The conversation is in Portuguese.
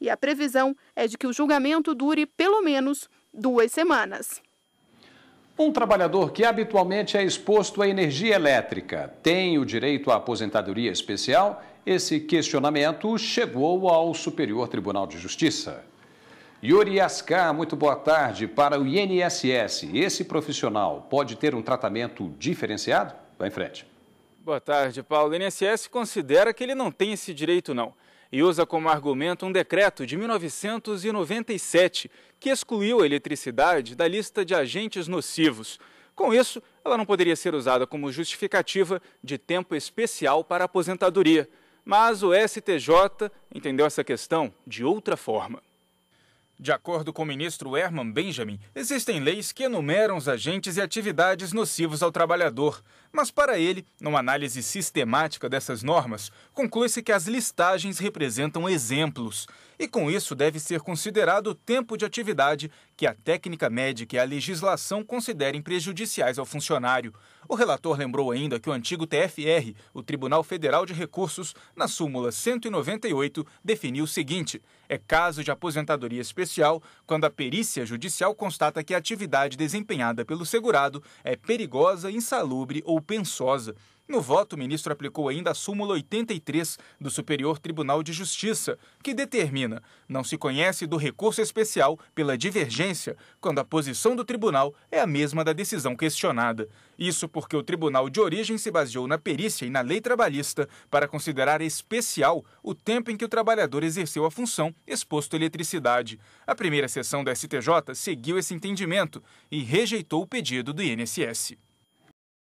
e a previsão é de que o julgamento dure pelo menos duas semanas. Um trabalhador que habitualmente é exposto à energia elétrica tem o direito à aposentadoria especial? Esse questionamento chegou ao Superior Tribunal de Justiça. Yuri Aska, muito boa tarde. Para o INSS, esse profissional pode ter um tratamento diferenciado? Vai em frente. Boa tarde, Paulo. O INSS considera que ele não tem esse direito, não e usa como argumento um decreto de 1997 que excluiu a eletricidade da lista de agentes nocivos. Com isso, ela não poderia ser usada como justificativa de tempo especial para aposentadoria. Mas o STJ entendeu essa questão de outra forma. De acordo com o ministro Herman Benjamin, existem leis que enumeram os agentes e atividades nocivos ao trabalhador, mas para ele, numa análise sistemática dessas normas, conclui-se que as listagens representam exemplos e com isso deve ser considerado o tempo de atividade que a técnica médica e a legislação considerem prejudiciais ao funcionário. O relator lembrou ainda que o antigo TFR, o Tribunal Federal de Recursos, na súmula 198, definiu o seguinte: é caso de aposentadoria especial quando a perícia judicial constata que a atividade desempenhada pelo segurado é perigosa, insalubre ou pensosa. No voto, o ministro aplicou ainda a súmula 83 do Superior Tribunal de Justiça, que determina não se conhece do recurso especial pela divergência quando a posição do tribunal é a mesma da decisão questionada. Isso porque o tribunal de origem se baseou na perícia e na lei trabalhista para considerar especial o tempo em que o trabalhador exerceu a função exposto à eletricidade. A primeira sessão do STJ seguiu esse entendimento e rejeitou o pedido do INSS.